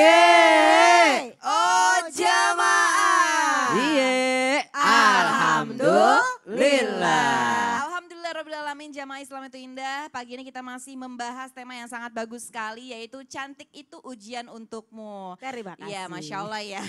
Yeah. Jamaah Islam indah. Pagi ini kita masih membahas tema yang sangat bagus sekali yaitu cantik itu ujian untukmu. Terima iya, kasih. Iya, Masya Allah ya.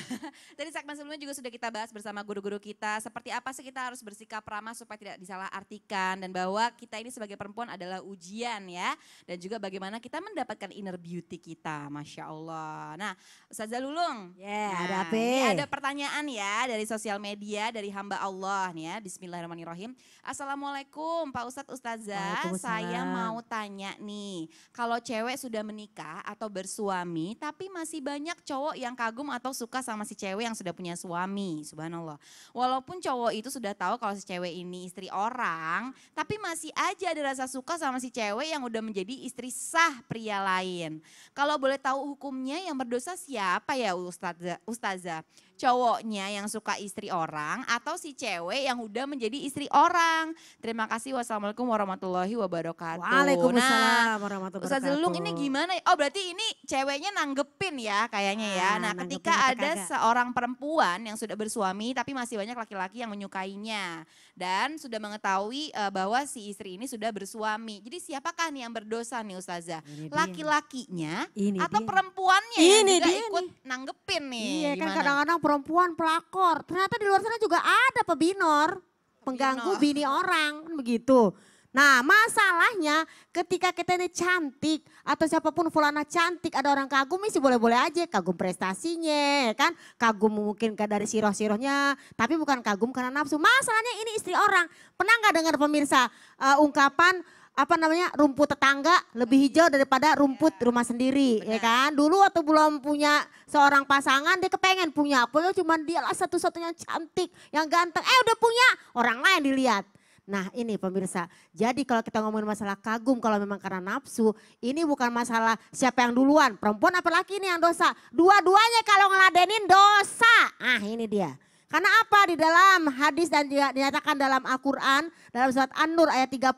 Tadi segmen sebelumnya juga sudah kita bahas bersama guru-guru kita. Seperti apa sih kita harus bersikap ramah supaya tidak disalahartikan. Dan bahwa kita ini sebagai perempuan adalah ujian ya. Dan juga bagaimana kita mendapatkan inner beauty kita. Masya Allah. Nah Ustazah Lulung. Yeah, nah, ada apa? Ada pertanyaan ya dari sosial media dari hamba Allah nih ya. Bismillahirrahmanirrahim. Assalamualaikum Pak Ustadz Ustadz Ustazah, saya mau tanya nih, kalau cewek sudah menikah atau bersuami, tapi masih banyak cowok yang kagum atau suka sama si cewek yang sudah punya suami, subhanallah. Walaupun cowok itu sudah tahu kalau si cewek ini istri orang, tapi masih aja ada rasa suka sama si cewek yang udah menjadi istri sah pria lain. Kalau boleh tahu hukumnya yang berdosa siapa ya Ustazah? Ustazah? cowoknya yang suka istri orang atau si cewek yang udah menjadi istri orang. Terima kasih. Wassalamualaikum warahmatullahi wabarakatuh. Waalaikumsalam nah, warahmatullahi wabarakatuh. Ustaz ini gimana? Oh berarti ini ceweknya nanggepin ya kayaknya ya. Ah, nah, nah ketika ada kagak. seorang perempuan yang sudah bersuami tapi masih banyak laki-laki yang menyukainya. Dan sudah mengetahui eh, bahwa si istri ini sudah bersuami. Jadi siapakah nih yang berdosa nih Ustazah? Laki-lakinya atau dia. perempuannya ini yang juga dia ikut nih. nanggepin nih? Iya kan kadang-kadang perempuan pelakor. Ternyata di luar sana juga ada pebinor, pengganggu bini orang, kan begitu. Nah masalahnya ketika kita ini cantik atau siapapun fulana cantik ada orang kagum sih boleh-boleh aja kagum prestasinya ya kan. Kagum mungkin dari siroh-sirohnya tapi bukan kagum karena nafsu. Masalahnya ini istri orang. Pernah nggak dengar pemirsa uh, ungkapan apa namanya rumput tetangga lebih hmm. hijau daripada rumput iya. rumah sendiri ya Benar. ya kan dulu atau belum punya seorang pasangan dia kepengen punya punya cuma dia lah satu-satunya cantik yang ganteng eh udah punya orang lain dilihat nah ini pemirsa jadi kalau kita ngomongin masalah kagum kalau memang karena nafsu ini bukan masalah siapa yang duluan perempuan apalagi ini yang dosa dua-duanya kalau ngeladenin dosa ah ini dia karena apa di dalam hadis dan juga dinyatakan dalam Al-Quran, dalam surat An-Nur ayat 30,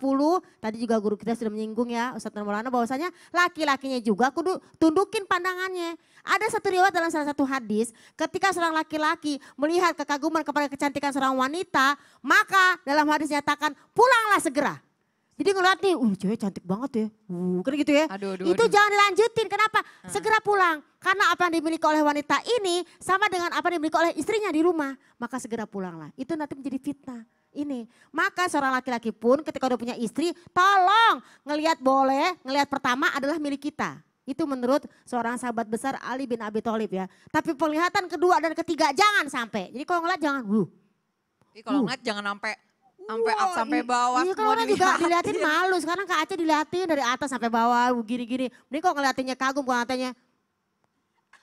tadi juga guru kita sudah menyinggung ya Ustaz Maulana bahwasanya laki-lakinya juga kudu tundukin pandangannya. Ada satu riwayat dalam salah satu hadis, ketika seorang laki-laki melihat kekaguman kepada kecantikan seorang wanita, maka dalam hadis dinyatakan pulanglah segera. Jadi ngeliat nih, uh cewek cantik banget ya. Uh, kan gitu ya. Aduh, aduh, itu jangan dilanjutin. Kenapa? Segera pulang. Karena apa yang dimiliki oleh wanita ini sama dengan apa yang dimiliki oleh istrinya di rumah. Maka segera pulanglah. Itu nanti menjadi fitnah. Ini, maka seorang laki-laki pun ketika udah punya istri, tolong ngelihat boleh, ngelihat pertama adalah milik kita. Itu menurut seorang sahabat besar Ali bin Abi Thalib ya. Tapi penglihatan kedua dan ketiga jangan sampai. Jadi kalau ngeliat jangan, wuh. Jadi kalau uh. ngeliat jangan sampai sampai wow, sampai iya. bawah iya, kalau juga diliatin malu sekarang Kak Aceh diliatin dari atas sampai bawah gini-gini ini kok ngeliatinnya kagum kok ngeliatinnya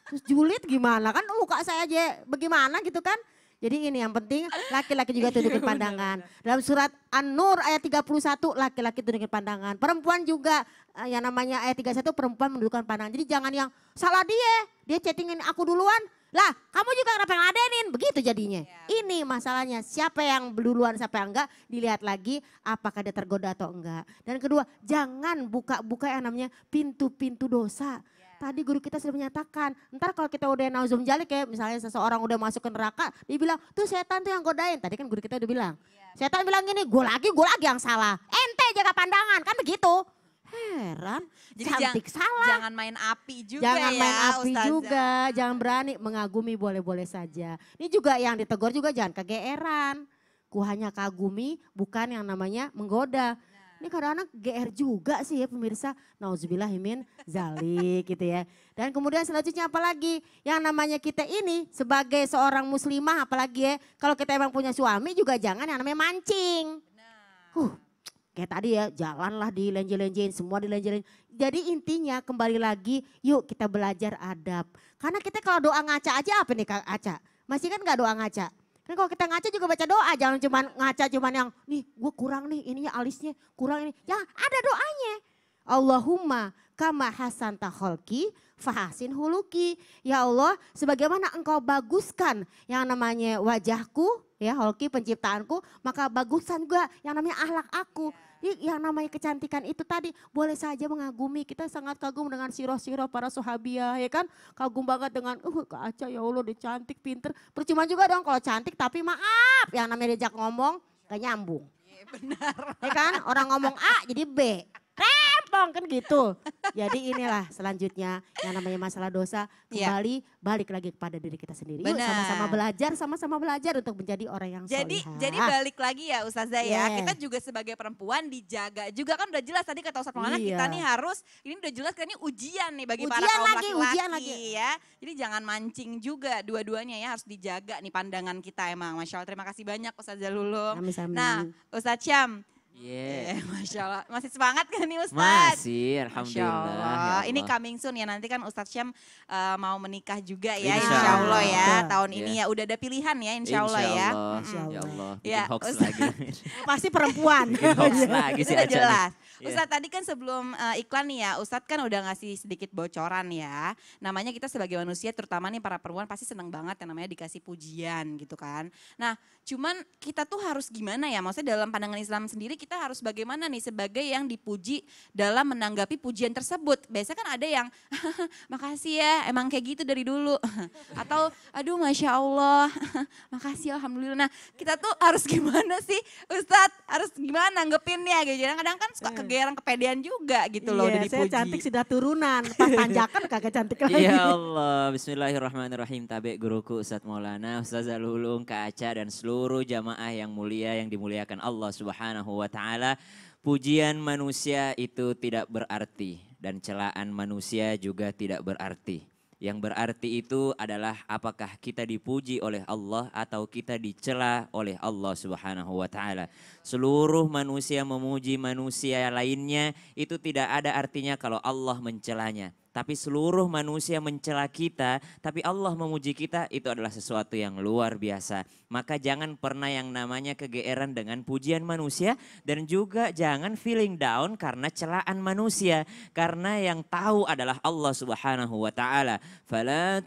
terus julid gimana kan muka uh, saya aja bagaimana gitu kan jadi ini yang penting laki-laki juga iya, tunjukin pandangan. Dalam surat An-Nur ayat 31 laki-laki tunjukin pandangan. Perempuan juga eh, yang namanya ayat 31 perempuan menunjukkan pandangan. Jadi jangan yang salah dia, dia chattingin aku duluan, lah, kamu juga kenapa ladenin? Begitu jadinya. Yeah. Iya, Ini masalahnya, siapa yang duluan, siapa yang enggak, dilihat lagi apakah dia tergoda atau enggak. Dan kedua, jangan buka-buka yang namanya pintu-pintu dosa. Iya. Tadi guru kita sudah menyatakan, ntar kalau kita udah nauzum jalik ya, misalnya seseorang udah masuk ke neraka, dibilang tuh setan tuh yang godain. Tadi kan guru kita udah bilang, iya, setan bilang gini, gue lagi, gue lagi yang salah. Ente jaga pandangan, kan begitu. Heran, Jadi cantik jang, salah. Jangan main api juga Jangan ya, main api Ustazah. juga, jangan berani mengagumi boleh-boleh saja. Ini juga yang ditegur juga jangan kegeeran. Ku hanya kagumi bukan yang namanya menggoda. Ini karena anak GR juga sih ya pemirsa. Nauzubillah imin, zalik gitu ya. Dan kemudian selanjutnya apa lagi? Yang namanya kita ini sebagai seorang muslimah apalagi ya. Kalau kita emang punya suami juga jangan yang namanya mancing. Benar. Huh, kayak tadi ya jalanlah di lenje lenjein semua dilenje-lenjein. Jadi intinya kembali lagi yuk kita belajar adab. Karena kita kalau doa ngaca aja apa nih Kak Aca? Masih kan nggak doa ngaca? Kan kalau kita ngaca juga baca doa, jangan cuma ngaca cuma yang nih gue kurang nih ininya alisnya kurang ini. Ya ada doanya. Allahumma kama hasan taholki fahasin huluki. Ya Allah sebagaimana engkau baguskan yang namanya wajahku ya holki penciptaanku maka bagusan juga yang namanya ahlak aku yang namanya kecantikan itu tadi boleh saja mengagumi. Kita sangat kagum dengan siroh-siroh para sahabiah ya kan. Kagum banget dengan uh Kak Aca ya Allah dia cantik, pinter. Percuma juga dong kalau cantik tapi maaf yang namanya diajak ngomong gak nyambung. Iya benar. Ya kan orang ngomong A jadi B. Bang, kan gitu. Jadi inilah selanjutnya yang namanya masalah dosa iya. kembali yeah. balik lagi kepada diri kita sendiri. Benar. sama-sama belajar, sama-sama belajar untuk menjadi orang yang Jadi solihah. jadi balik lagi ya Ustazah yeah. ya. Kita juga sebagai perempuan dijaga juga kan udah jelas tadi kata Ustaz Maulana yeah. kita nih harus ini udah jelas kan ini ujian nih bagi ujian para kaum laki-laki ujian lagi. ujian ya. Jadi jangan mancing juga dua-duanya ya harus dijaga nih pandangan kita emang. Masya Allah terima kasih banyak Ustazah Lulung. Nah Ustaz Syam Iya, yeah. Eh, masya Allah. Masih semangat kan nih Ustadz? Masih, alhamdulillah. Masya Allah. Ya Allah. Ini coming soon ya nanti kan Ustadz Syam uh, mau menikah juga ya, insya, insya Allah ya. Tahun yeah. ini ya udah ada pilihan ya, insya, insya Allah, Allah ya. Insya Allah. Ya Allah. Ya, hoax lagi. Pasti perempuan. hoax iya. lagi sih Jelas. Yeah. Ustadz tadi kan sebelum uh, iklan nih ya, Ustadz kan udah ngasih sedikit bocoran ya. Namanya kita sebagai manusia, terutama nih para perempuan pasti seneng banget yang namanya dikasih pujian gitu kan. Nah, cuman kita tuh harus gimana ya? Maksudnya dalam pandangan Islam sendiri kita harus bagaimana nih sebagai yang dipuji dalam menanggapi pujian tersebut. Biasanya kan ada yang makasih ya, emang kayak gitu dari dulu. Atau aduh Masya Allah, makasih ya, Alhamdulillah. Nah kita tuh harus gimana sih Ustadz, harus gimana nanggepinnya gitu. Kadang-kadang kan suka hmm. kegeran kepedean juga gitu loh iya, udah saya cantik sudah turunan, pas tanjakan kagak cantik ya lagi. Ya Allah, Bismillahirrahmanirrahim. Tabek guruku Ustadz Maulana, Ustadz Zalulung, Kak Aca dan seluruh jamaah yang mulia yang dimuliakan Allah Subhanahu wa taala, pujian manusia itu tidak berarti dan celaan manusia juga tidak berarti. Yang berarti itu adalah apakah kita dipuji oleh Allah atau kita dicela oleh Allah Subhanahu wa taala. Seluruh manusia memuji manusia lainnya itu tidak ada artinya kalau Allah mencelanya tapi seluruh manusia mencela kita, tapi Allah memuji kita, itu adalah sesuatu yang luar biasa. Maka jangan pernah yang namanya kegeeran dengan pujian manusia dan juga jangan feeling down karena celaan manusia, karena yang tahu adalah Allah Subhanahu wa taala. Fala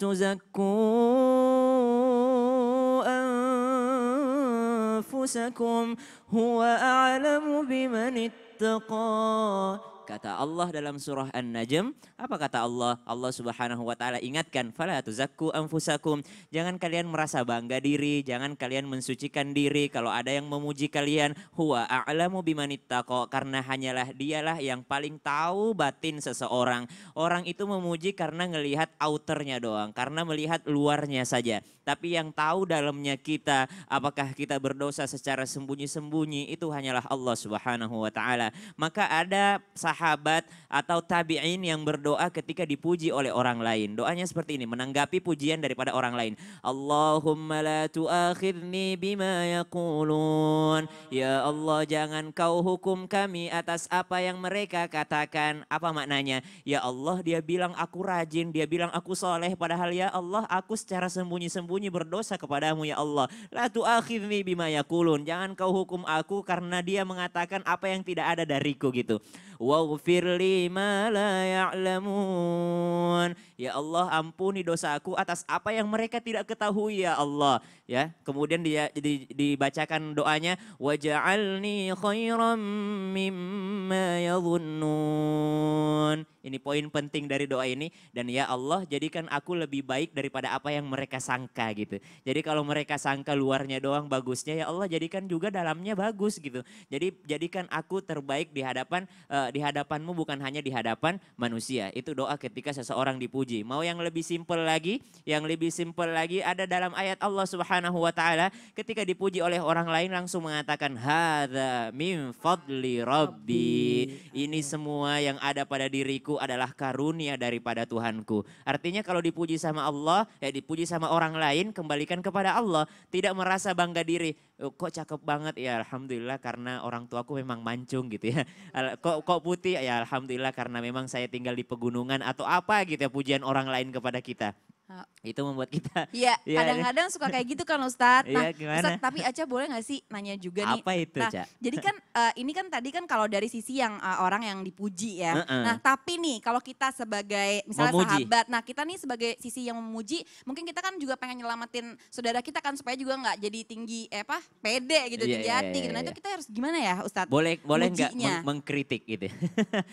anfusakum huwa a'lamu biman ittaqa Kata Allah dalam surah An-Najm, apa kata Allah? Allah Subhanahu wa taala ingatkan, "Fala tuzakku anfusakum." Jangan kalian merasa bangga diri, jangan kalian mensucikan diri kalau ada yang memuji kalian, huwa a'lamu bimanittaqo karena hanyalah dialah yang paling tahu batin seseorang. Orang itu memuji karena ngelihat outernya doang, karena melihat luarnya saja. Tapi yang tahu dalamnya kita, apakah kita berdosa secara sembunyi-sembunyi itu hanyalah Allah Subhanahu wa taala. Maka ada sahabat atau tabi'in yang berdoa ketika dipuji oleh orang lain. Doanya seperti ini, menanggapi pujian daripada orang lain. Allahumma la tu'akhirni bima yakulun. Ya Allah jangan kau hukum kami atas apa yang mereka katakan. Apa maknanya? Ya Allah dia bilang aku rajin, dia bilang aku soleh. Padahal ya Allah aku secara sembunyi-sembunyi berdosa kepadamu ya Allah. La tu'akhirni bima yakulun. Jangan kau hukum aku karena dia mengatakan apa yang tidak ada dariku gitu. Wa Waghfir li ma la ya'lamun. Ya Allah ampuni dosaku atas apa yang mereka tidak ketahui ya Allah. Ya, kemudian dia di, dibacakan doanya waja'alni khairam mimma yadhunnun. Ini poin penting dari doa ini. Dan ya Allah jadikan aku lebih baik daripada apa yang mereka sangka gitu. Jadi kalau mereka sangka luarnya doang bagusnya ya Allah jadikan juga dalamnya bagus gitu. Jadi jadikan aku terbaik di hadapan uh, di hadapanmu bukan hanya di hadapan manusia. Itu doa ketika seseorang dipuji. Mau yang lebih simpel lagi, yang lebih simpel lagi ada dalam ayat Allah Subhanahu wa taala ketika dipuji oleh orang lain langsung mengatakan hadza min fadli rabbi. Ini semua yang ada pada diriku adalah karunia daripada Tuhanku. Artinya kalau dipuji sama Allah, ya dipuji sama orang lain, kembalikan kepada Allah. Tidak merasa bangga diri, oh, kok cakep banget ya Alhamdulillah karena orang tuaku memang mancung gitu ya. Kok, kok putih ya Alhamdulillah karena memang saya tinggal di pegunungan atau apa gitu ya pujian orang lain kepada kita. Ah, itu membuat kita Iya, ya, kadang-kadang suka kayak gitu kan Ustadz. Iya, nah, ya, gimana? tapi Aca boleh gak sih nanya juga nih. Apa itu, nah, Jadi kan uh, ini kan tadi kan kalau dari sisi yang uh, orang yang dipuji ya. Uh -uh. Nah, tapi nih kalau kita sebagai misalnya memuji. sahabat, nah kita nih sebagai sisi yang memuji, mungkin kita kan juga pengen nyelamatin saudara kita kan supaya juga nggak jadi tinggi eh, apa? pede gitu, yeah, iya, jadi yeah, hati yeah, gitu. Nah, iya, itu kita harus gimana ya, Ustadz? Boleh boleh nggak meng mengkritik gitu.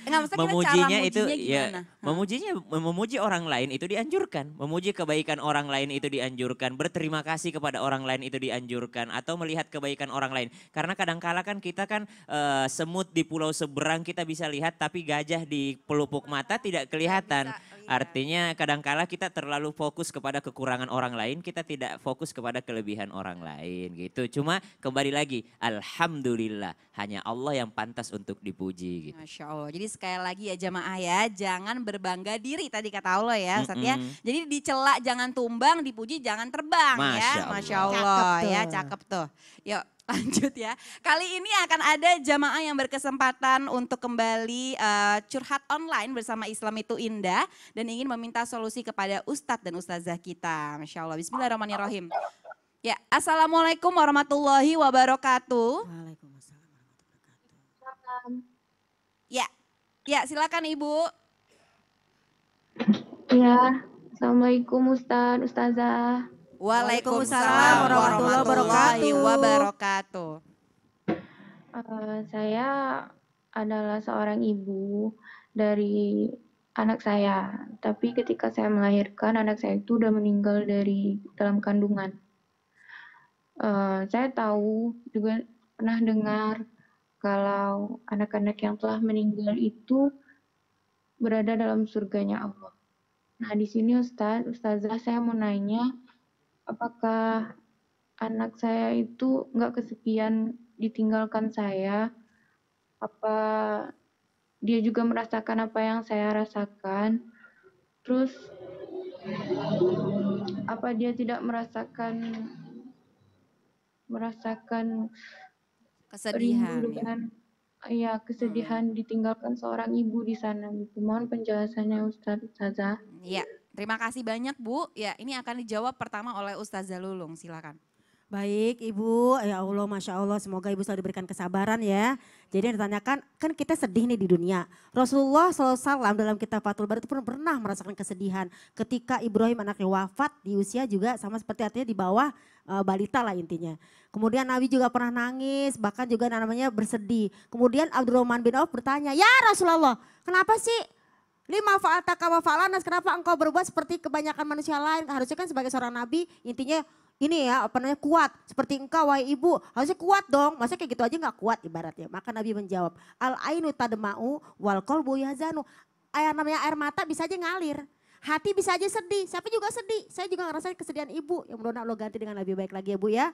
Enggak, eh, memujinya cara itu ya memujinya memuji orang lain itu dianjurkan. Memuji kebaikan kebaikan orang lain itu dianjurkan, berterima kasih kepada orang lain itu dianjurkan, atau melihat kebaikan orang lain. Karena kadangkala kan kita kan e, semut di pulau seberang kita bisa lihat, tapi gajah di pelupuk mata tidak kelihatan. Oh iya. Artinya kadangkala kita terlalu fokus kepada kekurangan orang lain, kita tidak fokus kepada kelebihan orang lain gitu. Cuma kembali lagi, Alhamdulillah hanya Allah yang pantas untuk dipuji gitu. Masya Allah, jadi sekali lagi ya jamaah ya, jangan berbangga diri tadi kata Allah ya mm ya. Jadi dicela jangan tumbang, dipuji jangan terbang Masya ya. Masya Allah cakep ya, tuh. ya cakep tuh. Yuk lanjut ya. Kali ini akan ada jamaah yang berkesempatan untuk kembali uh, curhat online bersama Islam itu Indah dan ingin meminta solusi kepada Ustadz dan Ustazah kita. Masya Allah. Bismillahirrahmanirrahim. Ya, Assalamualaikum warahmatullahi wabarakatuh. Waalaikumsalam Ya, ya silakan Ibu. Ya, Assalamualaikum Ustadz, Ustazah. Waalaikumsalam warahmatullahi wabarakatuh. wabarakatuh. Eh, uh, saya adalah seorang ibu dari anak saya. Tapi ketika saya melahirkan, anak saya itu sudah meninggal dari dalam kandungan. Uh, saya tahu juga pernah dengar kalau anak-anak yang telah meninggal itu berada dalam surganya Allah. Nah, di sini Ustaz, Ustazah saya mau nanya, apakah anak saya itu nggak kesepian ditinggalkan saya apa dia juga merasakan apa yang saya rasakan terus apa dia tidak merasakan merasakan kesedihan ya? Iya ya, kesedihan hmm. ditinggalkan seorang ibu di sana mohon penjelasannya Ustaz Saza Iya. Terima kasih banyak Bu. Ya, ini akan dijawab pertama oleh Ustazah Lulung. Silakan. Baik Ibu, ya Allah Masya Allah semoga Ibu selalu diberikan kesabaran ya. Jadi yang ditanyakan, kan kita sedih nih di dunia. Rasulullah SAW dalam kitab Fatul Bar itu pun pernah merasakan kesedihan. Ketika Ibrahim anaknya wafat di usia juga sama seperti artinya di bawah eh, balita lah intinya. Kemudian Nabi juga pernah nangis, bahkan juga namanya bersedih. Kemudian Abdurrahman bin Auf bertanya, ya Rasulullah kenapa sih Lima fa'ata kama fa'lanas, kenapa engkau berbuat seperti kebanyakan manusia lain? Harusnya kan sebagai seorang nabi, intinya ini ya, apa namanya, kuat. Seperti engkau, wahai ibu, harusnya kuat dong. Masa kayak gitu aja nggak kuat ibaratnya. Maka Nabi menjawab, al-ainu tademau wal kolbu yazanu. Air namanya air mata bisa aja ngalir. Hati bisa aja sedih, siapa juga sedih. Saya juga ngerasain kesedihan ibu. Yang mudah-mudahan Allah ganti dengan lebih baik lagi ya bu ya.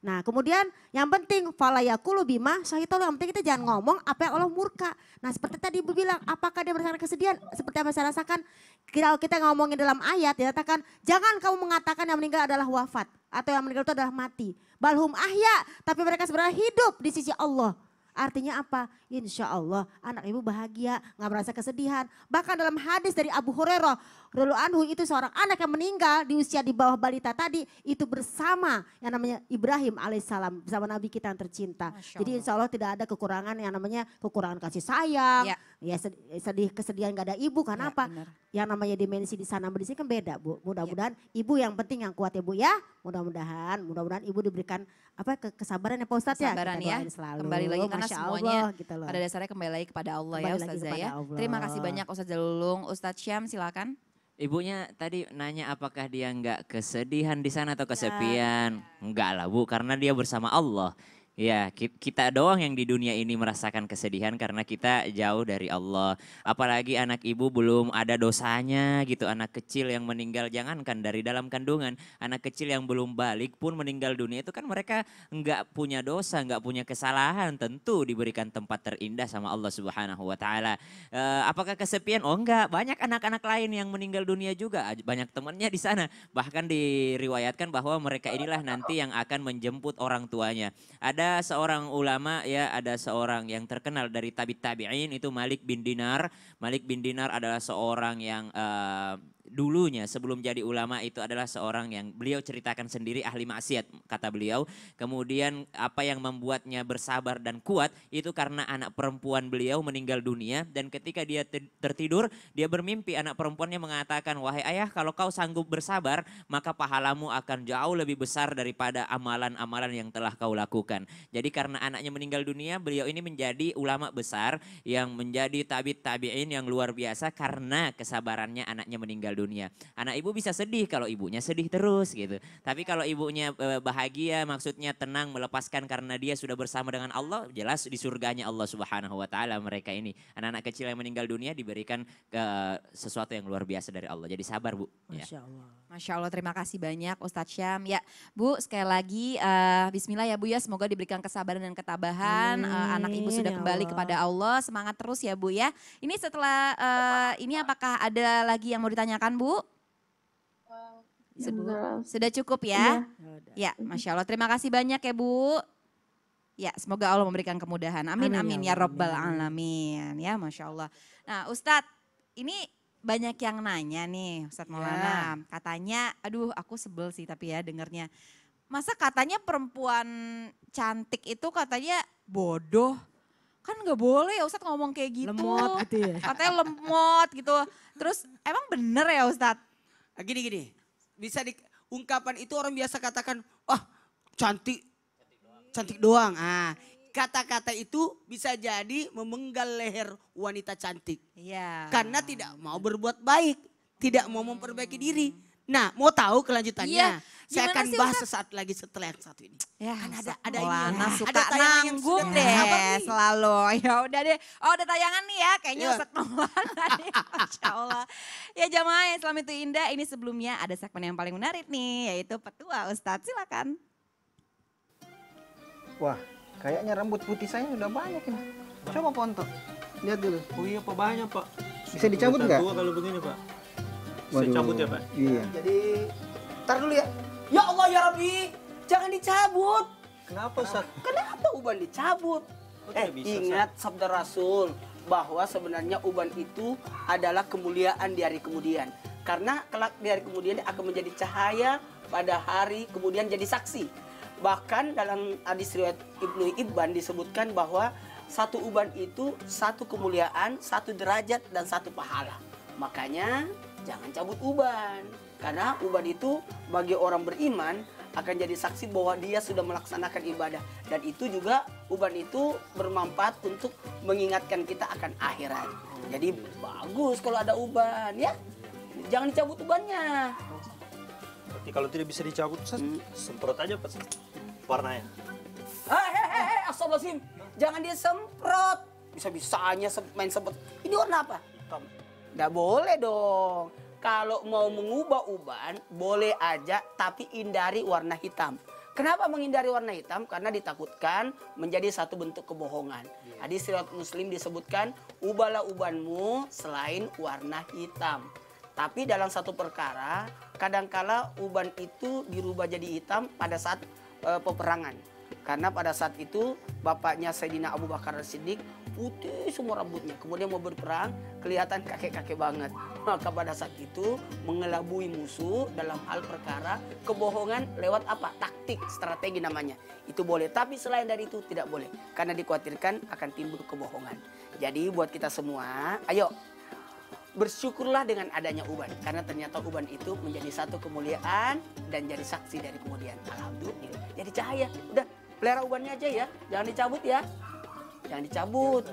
Nah kemudian yang penting falayakulu bima sahitolu Yang penting kita jangan ngomong apa yang Allah murka. Nah seperti tadi Ibu bilang apakah dia merasakan kesedihan seperti apa saya rasakan. Kalau kita ngomongin dalam ayat dikatakan jangan kamu mengatakan yang meninggal adalah wafat. Atau yang meninggal itu adalah mati. Balhum ahya tapi mereka sebenarnya hidup di sisi Allah. Artinya apa? Insya Allah anak ibu bahagia, nggak merasa kesedihan. Bahkan dalam hadis dari Abu Hurairah, radhiallahu anhu itu seorang anak yang meninggal di usia di bawah balita tadi itu bersama yang namanya Ibrahim alaihissalam bersama Nabi kita yang tercinta. Jadi insya Allah tidak ada kekurangan yang namanya kekurangan kasih sayang, ya, ya sedih kesedihan gak ada ibu karena ya, apa? Bener. Yang namanya dimensi di sana berisi kan beda bu. Ya. Mudah-mudahan ya. ibu yang penting yang kuat ya bu ya. Mudah-mudahan, mudah-mudahan ibu diberikan apa kesabaran ya Pak ya. Kesabaran ya, selalu. kembali lagi Masya semuanya Allah, gitu loh. pada dasarnya kembali lagi kepada Allah ya, kembali ya Ustaz ya. Terima kasih banyak Ustaz Jalulung, Ustaz Syam silakan. Ibunya tadi nanya apakah dia enggak kesedihan di sana atau iya. kesepian? Enggak lah Bu, karena dia bersama Allah. Ya kita doang yang di dunia ini merasakan kesedihan karena kita jauh dari Allah. Apalagi anak ibu belum ada dosanya gitu, anak kecil yang meninggal jangankan dari dalam kandungan, anak kecil yang belum balik pun meninggal dunia itu kan mereka enggak punya dosa, enggak punya kesalahan, tentu diberikan tempat terindah sama Allah Subhanahu wa taala. E, apakah kesepian? Oh enggak, banyak anak-anak lain yang meninggal dunia juga, banyak temannya di sana. Bahkan diriwayatkan bahwa mereka inilah nanti yang akan menjemput orang tuanya. Ada ada seorang ulama ya, ada seorang yang terkenal dari tabi tabi'in itu Malik bin Dinar. Malik bin Dinar adalah seorang yang uh, dulunya sebelum jadi ulama itu adalah seorang yang beliau ceritakan sendiri ahli maksiat kata beliau. Kemudian apa yang membuatnya bersabar dan kuat itu karena anak perempuan beliau meninggal dunia dan ketika dia tertidur dia bermimpi anak perempuannya mengatakan wahai ayah kalau kau sanggup bersabar maka pahalamu akan jauh lebih besar daripada amalan-amalan yang telah kau lakukan. Jadi karena anaknya meninggal dunia beliau ini menjadi ulama besar yang menjadi tabi tabi'in yang luar biasa karena kesabarannya anaknya meninggal dunia dunia. Anak ibu bisa sedih kalau ibunya sedih terus gitu. Tapi kalau ibunya eh, bahagia maksudnya tenang melepaskan karena dia sudah bersama dengan Allah, jelas di surganya Allah Subhanahu wa taala mereka ini. Anak-anak kecil yang meninggal dunia diberikan ke sesuatu yang luar biasa dari Allah. Jadi sabar, Bu. Ya. Masya Allah. Masya Allah, terima kasih banyak Ustadz Syam. Ya, Bu sekali lagi uh, Bismillah ya Bu ya, semoga diberikan kesabaran dan ketabahan. Amin. Uh, anak Ibu ya sudah ya kembali Allah. kepada Allah, semangat terus ya Bu ya. Ini setelah uh, ini apakah ada lagi yang mau ditanyakan? kan iya, Bu? Sudah, sudah cukup ya? Iya. ya? Masya Allah. Terima kasih banyak ya Bu. Ya, semoga Allah memberikan kemudahan. Amin, amin, ya, ya Robbal Alamin. Ya, Masya Allah. Nah Ustadz, ini banyak yang nanya nih Ustadz iya. Maulana. Katanya, aduh aku sebel sih tapi ya dengernya. Masa katanya perempuan cantik itu katanya bodoh kan nggak boleh ya Ustadz ngomong kayak gitu. Lemot gitu ya. Katanya lemot gitu. Terus emang bener ya Ustadz? Ah, gini gini, bisa di ungkapan itu orang biasa katakan, wah oh, cantik, cantik doang. Ah, kata-kata itu bisa jadi memenggal leher wanita cantik. Iya. Karena tidak mau berbuat baik, tidak mau memperbaiki diri Nah, mau tahu kelanjutannya? Iya. Saya akan sih, bahas sesaat lagi setelah yang satu ini. Ya, kan ada ada ini. Ya. suka ada nanggung yang deh nih. selalu. Ya udah deh. Oh, ada tayangan nih ya. Kayaknya ya. Ustaz Maulana Masya Allah. Ya jamaah yang selama itu indah. Ini sebelumnya ada segmen yang paling menarik nih. Yaitu petua Ustaz. Silakan. Wah, kayaknya rambut putih saya udah banyak ini. Coba pontok. Lihat dulu. Oh iya Pak, banyak Pak. Bisa dicabut nggak? kalau begini Pak. Waduh. Saya cabut ya Pak? Iya. Jadi, ntar dulu ya. Ya Allah ya Rabbi, jangan dicabut. Kenapa Ustaz? Kenapa uban dicabut? Oh, eh, bisa, ingat Ustaz? sabda Rasul bahwa sebenarnya uban itu adalah kemuliaan di hari kemudian. Karena kelak di hari kemudian akan menjadi cahaya pada hari kemudian jadi saksi. Bahkan dalam hadis riwayat Ibnu Ibban disebutkan bahwa satu uban itu satu kemuliaan, satu derajat dan satu pahala. Makanya jangan cabut uban. Karena uban itu bagi orang beriman akan jadi saksi bahwa dia sudah melaksanakan ibadah dan itu juga uban itu bermanfaat untuk mengingatkan kita akan akhirat. Jadi bagus kalau ada uban ya. Jangan dicabut ubannya. Berarti kalau tidak bisa dicabut, hmm. semprot aja Pak warnanya. Hehehe, hei, Jangan disemprot. Bisa-bisanya main semprot. Ini warna apa? Hitam. Nggak boleh dong. Kalau mau mengubah uban, boleh aja tapi hindari warna hitam. Kenapa menghindari warna hitam? Karena ditakutkan menjadi satu bentuk kebohongan. Yeah. Hadis riwayat Muslim disebutkan, ubahlah ubanmu selain warna hitam. Tapi dalam satu perkara, kadangkala uban itu dirubah jadi hitam pada saat e, peperangan. Karena pada saat itu bapaknya Sayyidina Abu Bakar Siddiq putih semua rambutnya. Kemudian mau berperang, kelihatan kakek-kakek banget. Maka pada saat itu mengelabui musuh dalam hal perkara kebohongan lewat apa? Taktik, strategi namanya. Itu boleh, tapi selain dari itu tidak boleh. Karena dikhawatirkan akan timbul kebohongan. Jadi buat kita semua, ayo bersyukurlah dengan adanya uban karena ternyata uban itu menjadi satu kemuliaan dan jadi saksi dari kemudian alhamdulillah jadi cahaya udah pelihara ubannya aja ya jangan dicabut ya jangan dicabut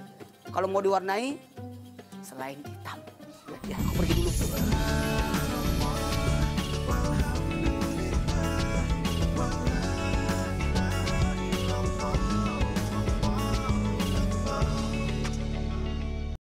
kalau mau diwarnai selain hitam ya aku pergi dulu